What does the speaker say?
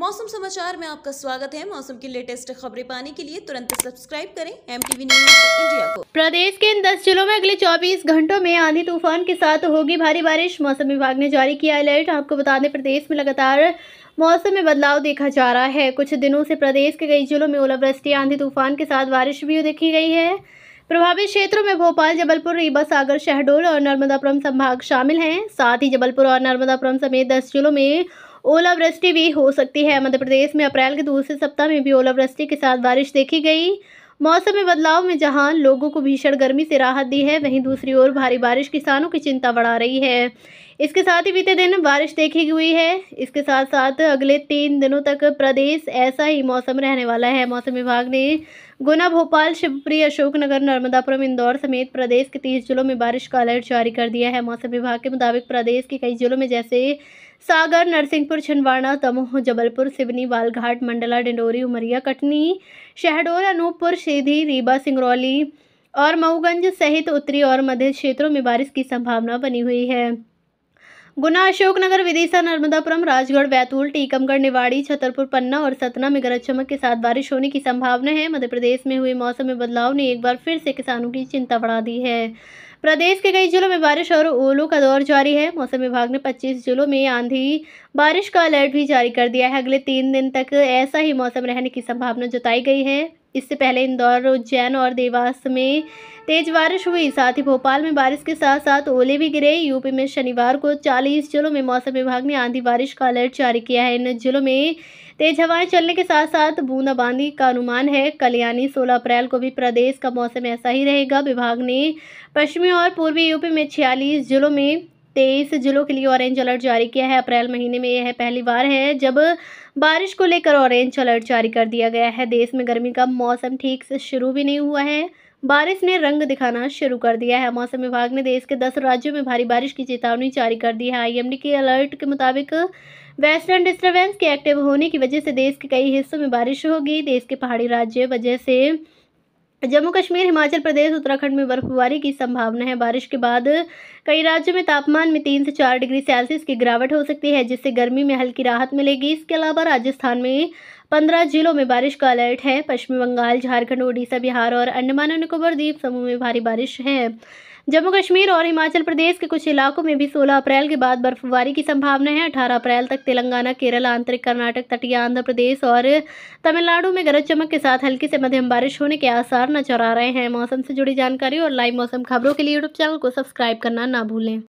मौसम समाचार में आपका स्वागत है मौसम की लेटेस्ट खबरें पाने के लिए तुरंत सब्सक्राइब करें एम न्यूज इंडिया को प्रदेश के इन 10 जिलों में अगले 24 घंटों में आंधी तूफान के साथ होगी भारी बारिश मौसम विभाग ने जारी किया अलर्ट आपको बता दें प्रदेश में लगातार मौसम में बदलाव देखा जा रहा है कुछ दिनों से प्रदेश के कई जिलों में ओलावृष्टि आंधी तूफान के साथ बारिश भी देखी गई है प्रभावित क्षेत्रों में भोपाल जबलपुर रीवा सागर शहडोल और नर्मदापुरम संभाग शामिल हैं साथ ही जबलपुर और नर्मदापुरम समेत दस जिलों में ओलावृष्टि भी हो सकती है मध्य प्रदेश में अप्रैल के दूसरे सप्ताह में भी ओलावृष्टि के साथ बारिश देखी गई मौसम में बदलाव में जहां लोगों को भीषण गर्मी से राहत दी है वहीं दूसरी ओर भारी बारिश किसानों की चिंता बढ़ा रही है इसके साथ ही बीते दिन बारिश देखी हुई है इसके साथ साथ अगले तीन दिनों तक प्रदेश ऐसा ही मौसम रहने वाला है मौसम विभाग ने गुना भोपाल शिवपुरी अशोकनगर नर्मदापुरम इंदौर समेत प्रदेश के तीस जिलों में बारिश का अलर्ट जारी कर दिया है मौसम विभाग के मुताबिक प्रदेश के कई जिलों में जैसे सागर नरसिंहपुर छिंदवाड़ा दमोह जबलपुर सिवनी बालघाट मंडला डिंडोरी उमरिया कटनी शहडोल अनूपपुर सीधी रीवा सिंगरौली और मऊगंज सहित उत्तरी और मध्य क्षेत्रों में बारिश की संभावना बनी हुई है गुना अशोकनगर विदिशा नर्मदापुरम राजगढ़ बैतूल टीकमगढ़ निवाड़ी छतरपुर पन्ना और सतना में गरज चमक के साथ बारिश होने की संभावना है मध्य प्रदेश में हुए मौसम में बदलाव ने एक बार फिर से किसानों की चिंता बढ़ा दी है प्रदेश के कई जिलों में बारिश और ओलों का दौर जारी है मौसम विभाग ने 25 जिलों में आंधी बारिश का अलर्ट भी जारी कर दिया है अगले तीन दिन तक ऐसा ही मौसम रहने की संभावना जताई गई है इससे पहले इंदौर उज्जैन और देवास में तेज बारिश हुई साथ ही भोपाल में बारिश के साथ साथ ओले भी गिरे यूपी में शनिवार को 40 जिलों में मौसम विभाग ने आंधी बारिश का अलर्ट जारी किया है इन जिलों में तेज हवाएं चलने के साथ साथ बूंदाबांदी का अनुमान है कल यानी सोलह अप्रैल को भी प्रदेश का मौसम ऐसा ही रहेगा विभाग ने पश्चिमी और पूर्वी यूपी में छियालीस जिलों में तेईस जिलों के लिए ऑरेंज अलर्ट जारी किया है अप्रैल महीने में यह पहली बार है जब बारिश को लेकर ऑरेंज अलर्ट जारी कर दिया गया है देश में गर्मी का मौसम ठीक से शुरू भी नहीं हुआ है बारिश ने रंग दिखाना शुरू कर दिया है मौसम विभाग ने देश के दस राज्यों में भारी बारिश की चेतावनी जारी कर दी है आईएमडी के अलर्ट के मुताबिक वेस्टर्न डिस्टर्बेंस के एक्टिव होने की वजह से देश के कई हिस्सों में बारिश होगी देश के पहाड़ी राज्य वजह से जम्मू कश्मीर हिमाचल प्रदेश उत्तराखंड में बर्फबारी की संभावना है बारिश के बाद कई राज्यों में तापमान में तीन से चार डिग्री सेल्सियस की गिरावट हो सकती है जिससे गर्मी में हल्की राहत मिलेगी इसके अलावा राजस्थान में पंद्रह जिलों में बारिश का अलर्ट है पश्चिम बंगाल झारखंड उड़ीसा बिहार और अंडमान और निकोबार द्वीप समूह में भारी बारिश है जम्मू कश्मीर और हिमाचल प्रदेश के कुछ इलाकों में भी 16 अप्रैल के बाद बर्फबारी की संभावना है 18 अप्रैल तक तेलंगाना केरल आंतरिक कर्नाटक तटीय आंध्र प्रदेश और तमिलनाडु में गरज चमक के साथ हल्की से मध्यम बारिश होने के आसार नजर आ रहे हैं मौसम से जुड़ी जानकारी और लाइव मौसम खबरों के लिए यूट्यूब चैनल को सब्सक्राइब करना ना भूलें